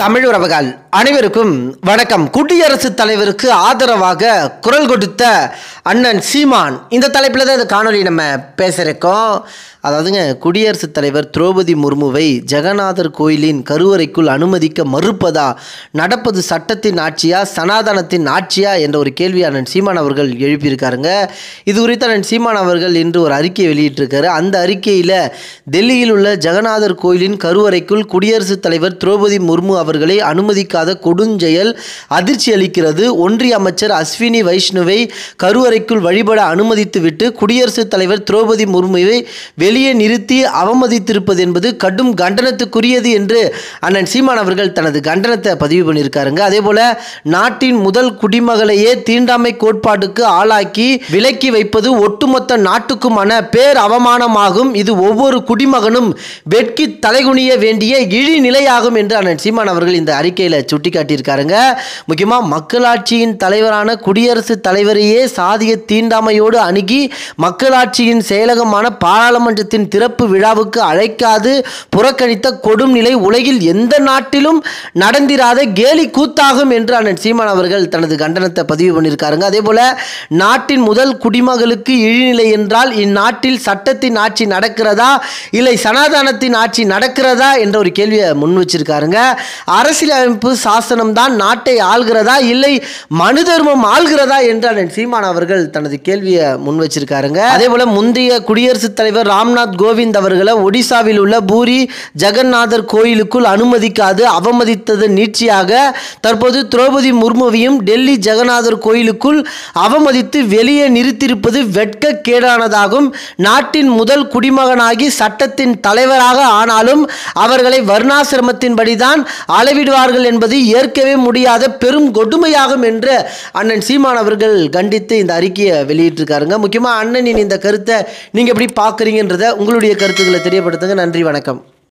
தமிழ் உறவுகள் அனைவருக்கும் வணக்கம் குடியரசுத் தலைவருக்கு ஆதரவாக குரல் கொடுத்த அண்ணன் சீமான் இந்த தலைப்பில் தான் இந்த காணொலி நம்ம பேசுகிறோம் அதாவதுங்க குடியரசுத் தலைவர் திரௌபதி முர்முவை ஜெகநாதர் கோயிலின் கருவறைக்குள் அனுமதிக்க மறுப்பதா நடப்பது சட்டத்தின் ஆட்சியா சனாதனத்தின் ஆட்சியா என்ற ஒரு கேள்வி அண்ணன் சீமான் அவர்கள் எழுப்பியிருக்காருங்க இது குறித்து அண்ணன் சீமான் அவர்கள் இன்று ஒரு அறிக்கையை வெளியிட்டிருக்காரு அந்த அறிக்கையில் டெல்லியில் உள்ள ஜெகநாதர் கோயிலின் கருவறைக்குள் குடியரசுத் தலைவர் திரௌபதி முர்மு அவர்களை அனுமதிக்காத கொடுஞ்செயல் அதிர்ச்சி அளிக்கிறது ஒன்றிய அமைச்சர் அஸ்வினி வைஷ்ணுவை கருவறைக்குள் வழிபட அனுமதித்துவிட்டு குடியரசுத் தலைவர் திரௌபதி முர்முவை வெளியே நிறுத்தி அவமதித்திருப்பது என்பது கடும் கண்டனத்துக்குரியது என்று அண்ணன் சீமான் அவர்கள் தனது கண்டனத்தை பதிவு பண்ணியிருக்காருங்க அதே போல நாட்டின் முதல் குடிமகளையே தீண்டாமை கோட்பாட்டுக்கு ஆளாக்கி விலக்கி வைப்பது ஒட்டுமொத்த நாட்டுக்குமான பேர் அவமானமாகும் இது ஒவ்வொரு குடிமகனும் வெட்கி தலைகுனிய வேண்டிய இழிநிலையாகும் என்று அண்ணன் சீமான் அவர்கள் இந்த அறிக்கையில் சுட்டிக்காட்டியிருக்காருங்க முக்கியமாக மக்களாட்சியின் தலைவரான குடியரசுத் தலைவரையே சாதிய தீண்டாமையோடு அணுகி மக்களாட்சியின் செயலகமான பாராளுமன்றத்தின் திறப்பு விழாவுக்கு அழைக்காது புறக்கணித்த கொடும் நிலை உலகில் எந்த நாட்டிலும் நடந்திராத கேலி கூத்தாகும் என்று அண்ணன் சீமான் அவர்கள் தனது கண்டனத்தை பதிவு பண்ணியிருக்காருங்க அதே போல நாட்டின் முதல் குடிமகளுக்கு இழிநிலை என்றால் இந்நாட்டில் சட்டத்தின் ஆட்சி நடக்கிறதா இல்லை சனாதானத்தின் ஆட்சி நடக்கிறதா என்ற ஒரு கேள்வியை முன் வச்சிருக்காருங்க அரசியலமைப்பு சாசனம் தான் நாட்டை ஆள்கிறதா இல்லை மனு தர்மம் ஆள்கிறதா என்று சீமான் அவர்கள் தனது கேள்வியை முன் வச்சிருக்காருங்க அதே போல முந்தைய குடியரசுத் தலைவர் ராம்நாத் கோவிந்த் அவர்களை ஒடிசாவில் உள்ள பூரி ஜெகநாதர் கோயிலுக்குள் அனுமதிக்காது அவமதித்தது நீட்சியாக தற்போது திரௌபதி முர்முவையும் டெல்லி ஜெகநாதர் கோயிலுக்குள் அவமதித்து வெளியே நிறுத்தியிருப்பது வெட்க கேடானதாகும் நாட்டின் முதல் குடிமகனாகி சட்டத்தின் தலைவராக ஆனாலும் அவர்களை வருணாசிரமத்தின்படிதான் அளவிடுவார்கள் என்பது ஏற்கவே முடியாத பெரும் கொடுமையாகும் என்று அண்ணன் சீமான் அவர்கள் கண்டித்து இந்த அறிக்கையை வெளியிட்டிருக்காருங்க முக்கியமாக அண்ணனின் இந்த கருத்தை நீங்கள் எப்படி பார்க்குறீங்கன்றத உங்களுடைய கருத்துக்களை தெரியப்படுத்துங்க நன்றி வணக்கம்